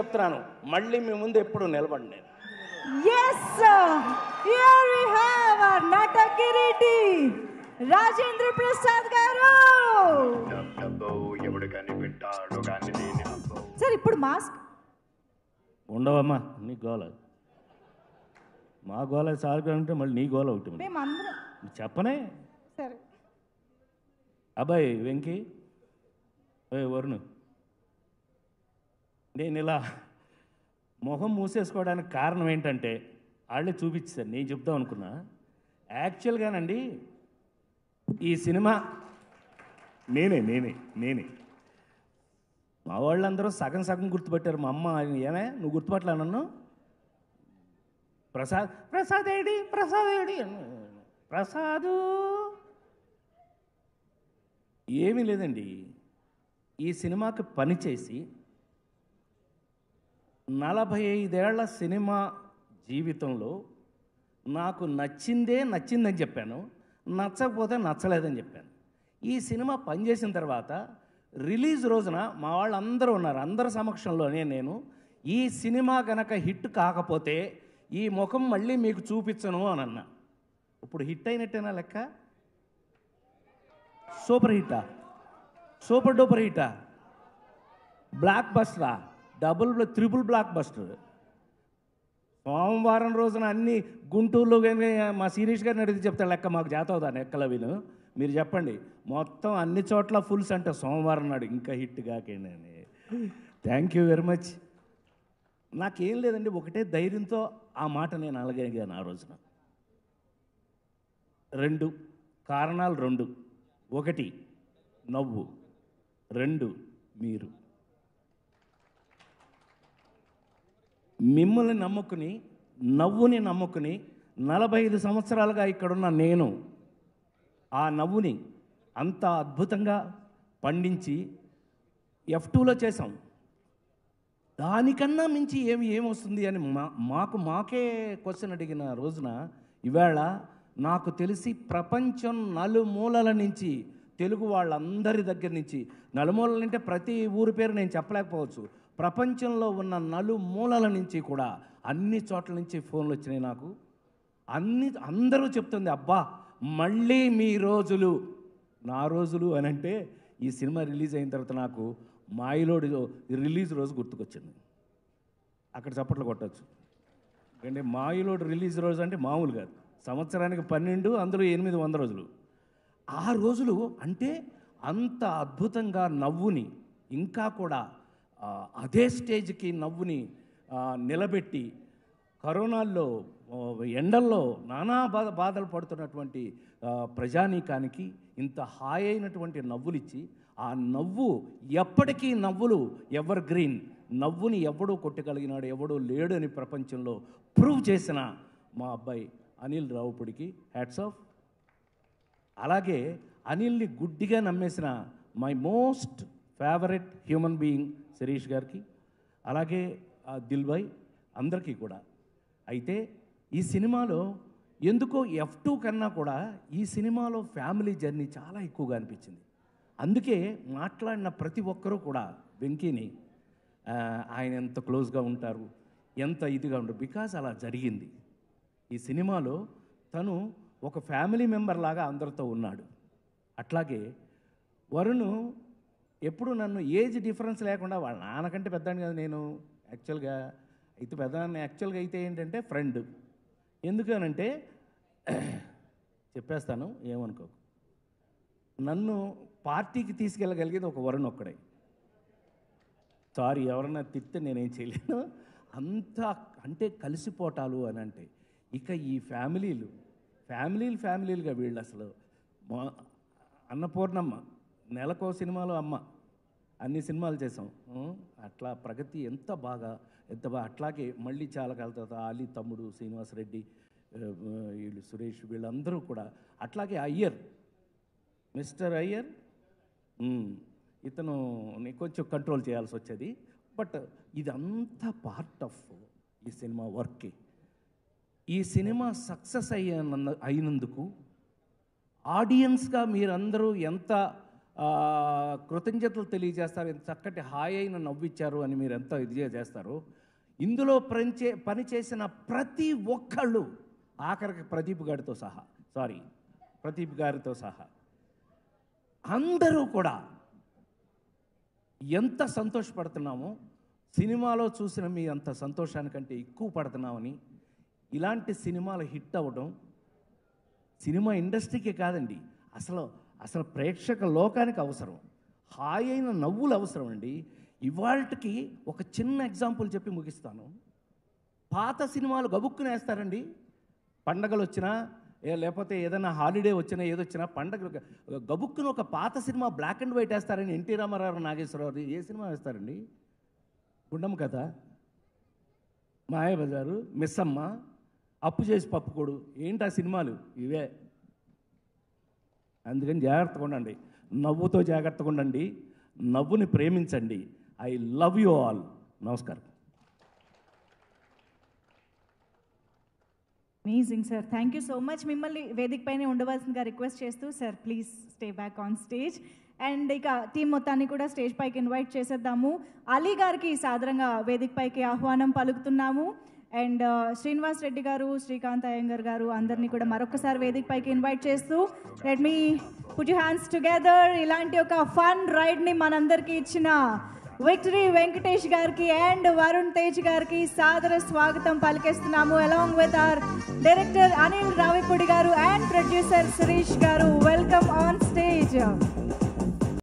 చెప్తున్నాను మళ్ళీ మీ ముందు ఎప్పుడు నిలబడి నేను ఎస్ రాజేంద్ర ప్రసాద్ గారు సార్ ఇప్పుడు మాస్క్ ఉండవమ్మా నీ గోల మా గోల సార్ అంటే మళ్ళీ నీ గోల ఒకటి చెప్పనే సరే అబ్బాయి వెంకీ వరుణు నేను ఇలా మొహం మూసేసుకోవడానికి కారణం ఏంటంటే వాళ్ళే చూపించారు నేను చెప్దాం అనుకున్నా యాక్చువల్గానండి ఈ సినిమా నేనే నేనే నేనే మా వాళ్ళందరూ సగం సగం గుర్తుపట్టారు మా అమ్మ ఏమే నువ్వు గుర్తుపట్టలే నన్ను ప్రసాద్ ప్రసాద్ ఏడి ప్రసాద్ ఏడి ప్రసాదు ఏమీ లేదండి ఈ సినిమాకి పనిచేసి నలభై ఐదేళ్ల సినిమా జీవితంలో నాకు నచ్చిందే నచ్చిందని చెప్పాను నచ్చకపోతే నచ్చలేదని చెప్పాను ఈ సినిమా పనిచేసిన తర్వాత రిలీజ్ రోజున మా వాళ్ళందరూ ఉన్నారు అందరి సమక్షంలోనే నేను ఈ సినిమా గనక హిట్ కాకపోతే ఈ ముఖం మళ్ళీ మీకు చూపించను అని అన్నా ఇప్పుడు హిట్ అయినట్టేనా లెక్క సూపర్ హిట్టా సూపర్ డూపర్ హిట్టా బ్లాక్ బస్టరా డబుల్ త్రిపుల్ బ్లాక్ బస్టర్ సోమవారం రోజున అన్ని గుంటూరులో కానీ మా సీనియర్స్ గారిని అడిగితే చెప్తాడు లెక్క మాకు జాత అవుతాను విను మీరు చెప్పండి మొత్తం అన్ని చోట్ల ఫుల్స్ అంటే సోమవారం నాడు ఇంకా హిట్ కాకేనని థ్యాంక్ యూ వెరీ మచ్ నాకేం లేదండి ఒకటే ధైర్యంతో ఆ మాట నేను అలగలిగాను ఆ రోజున రెండు కారణాలు రెండు ఒకటి నవ్వు రెండు మీరు మిమ్మల్ని నమ్ముకుని నవ్వుని నమ్ముకుని నలభై ఐదు సంవత్సరాలుగా ఇక్కడున్న నేను ఆ నవ్వుని అంత అద్భుతంగా పండించి ఎఫ్ టూలో చేసాం దానికన్నా మించి ఏమి ఏమొస్తుంది అని మా మాకు మాకే క్వశ్చన్ అడిగిన రోజున ఇవాళ నాకు తెలిసి ప్రపంచం నలుమూలల నుంచి తెలుగు వాళ్ళందరి దగ్గర నుంచి నలుమూలలు అంటే ప్రతి ఊరి పేరు నేను చెప్పలేకపోవచ్చు ప్రపంచంలో ఉన్న నలుమూలల నుంచి కూడా అన్ని చోట్ల నుంచి ఫోన్లు వచ్చినాయి నాకు అన్ని అందరూ చెప్తుంది అబ్బా మళ్ళీ మీ రోజులు నా రోజులు అని అంటే ఈ సినిమా రిలీజ్ అయిన తర్వాత నాకు మాయిలోడి రిలీజ్ రోజు గుర్తుకొచ్చింది అక్కడ చప్పట్లు కొట్టచ్చు ఎందుకంటే మాయిలోడు రిలీజ్ రోజు అంటే మామూలు కాదు సంవత్సరానికి పన్నెండు అందరూ ఎనిమిది వంద రోజులు ఆ రోజులు అంటే అంత అద్భుతంగా నవ్వుని ఇంకా కూడా అదే స్టేజ్కి నవ్వుని నిలబెట్టి కరోనాల్లో ఎండల్లో నానా బాధ బాధలు పడుతున్నటువంటి ప్రజానీకానికి ఇంత హాయి అయినటువంటి నవ్వులిచ్చి ఆ నవ్వు ఎప్పటికీ నవ్వులు ఎవర్ గ్రీన్ నవ్వుని ఎవడూ కొట్టగలిగినాడు ఎవడూ లేడు అని ప్రపంచంలో ప్రూవ్ చేసిన మా అబ్బాయి అనిల్ రావుపుడికి హ్యాట్స్ ఆఫ్ అలాగే అనిల్ని గుడ్డిగా నమ్మేసిన my most favourite human being Shirish గారికి అలాగే దిల్బాయ్ అందరికీ కూడా అయితే ఈ సినిమాలో ఎందుకో ఎఫ్ టూ కన్నా కూడా ఈ సినిమాలో ఫ్యామిలీ జర్నీ చాలా ఎక్కువగా అనిపించింది అందుకే మాట్లాడిన ప్రతి ఒక్కరూ కూడా వెంకీని ఆయన ఎంత క్లోజ్గా ఉంటారు ఎంత ఇదిగా ఉంటారు బికాజ్ అలా జరిగింది ఈ సినిమాలో తను ఒక ఫ్యామిలీ మెంబర్ లాగా అందరితో ఉన్నాడు అట్లాగే వరుణ్ ఎప్పుడు నన్ను ఏజ్ డిఫరెన్స్ లేకుండా వాళ్ళ నాన్నకంటే పెద్దాను కదా నేను యాక్చువల్గా అయితే పెద్దాన్ని యాక్చువల్గా అయితే ఏంటంటే ఫ్రెండ్ ఎందుకనంటే చెప్పేస్తాను ఏమనుకో నన్ను పార్టీకి తీసుకెళ్ళగలిగేది ఒక వరుణ్ ఒక్కడే సారీ ఎవరన్నా తిట్టి నేనేం చేయలేను అంత అంటే కలిసిపోటాలు అని అంటే ఇక ఈ ఫ్యామిలీలు ఫ్యామిలీలు ఫ్యామిలీలుగా వీళ్ళు అసలు మా అన్నపూర్ణమ్మ నెలకో సినిమాలు అమ్మ అన్ని సినిమాలు చేసాం అట్లా ప్రగతి ఎంత బాగా ఎంత బాగా అట్లాగే మళ్ళీ చాలా కాల తర్వాత అలీ తమ్ముడు శ్రీనివాసరెడ్డి వీళ్ళు సురేష్ వీళ్ళందరూ కూడా అట్లాగే అయ్యర్ మిస్టర్ అయ్యర్ ఇతను కొంచెం కంట్రోల్ చేయాల్సి వచ్చేది బట్ ఇదంతా పార్ట్ ఆఫ్ ఈ సినిమా వర్కే ఈ సినిమా సక్సెస్ అయ్యన అయినందుకు ఆడియన్స్గా మీరందరూ ఎంత కృతజ్ఞతలు తెలియజేస్తారు ఎంత చక్కటి హాయి అయిన నవ్విచ్చారు అని మీరు ఎంతో ఇది చేస్తారు ఇందులో పనిచే పనిచేసిన ప్రతి ఒక్కళ్ళు ఆఖరికి ప్రదీప్ గారితో సహా సారీ ప్రదీప్ గారితో సహా అందరూ కూడా ఎంత సంతోషపడుతున్నామో సినిమాలో చూసిన మీ అంత సంతోషానికంటే ఎక్కువ పడుతున్నామని ఇలాంటి సినిమాలు హిట్ అవ్వడం సినిమా ఇండస్ట్రీకే కాదండి అసలు అసలు ప్రేక్షక లోకానికి అవసరం హాయి అయిన నవ్వులు అవసరం అండి ఇవాళకి ఒక చిన్న ఎగ్జాంపుల్ చెప్పి ముగిస్తాను పాత సినిమాలు గబుక్కుని వేస్తారండి పండగలు వచ్చినా లేకపోతే ఏదైనా హాలిడే వచ్చినా ఏదొచ్చినా పండగలు గబుక్కుని ఒక పాత సినిమా బ్లాక్ అండ్ వైట్ వేస్తారని ఎన్టీ రామారావు నాగేశ్వరరావు ఏ సినిమా వేస్తారండి గుండమ్మ కథ మాయాబజారు మిస్సమ్మ అప్పు చేసి పప్పుకోడు ఏంటి ఆ సినిమాలు ఇవే అందుకని జాగ్రత్తగా ఉండండి నవ్వుతో జాగ్రత్తగా ఉండండి నవ్వుని ప్రేమించండి ఐ లవ్ యూ ఆల్ నమస్కారం amazing sir thank you so much మిమ్మల్ని వేదికపైనే ఉండవలసిందిగా రిక్వెస్ట్ చేస్తూ sir please stay back on stage and ఇక టీం మొత్తాన్ని కూడా స్టేజ్ పైకి ఇన్వైట్ చేసేద్దాము అలీ గారికి సాధారణంగా వేదిక పైకి ఆహ్వానం పలుకుతున్నాము అండ్ శ్రీనివాస్ రెడ్డి గారు శ్రీకాంత్ అయ్యంగర్ గారు అందరినీ కూడా మరొకసారి వేదిక పైకి ఇన్వైట్ చేస్తూ let me put you hands together ఇలాంటి ఒక ఫన్ రైడ్ని మనందరికీ ఇచ్చిన విక్టరీ వెంకటేష్ గారికి అండ్ వరుణ్ తేజ్ గారికి సాదర స్వాగతం పలికేస్తున్నాము along with our director Anil Ravipudi గారు అండ్ ప్రొడ్యూసర్ సురేష్ గారు వెల్కమ్ ఆన్ స్టేజ్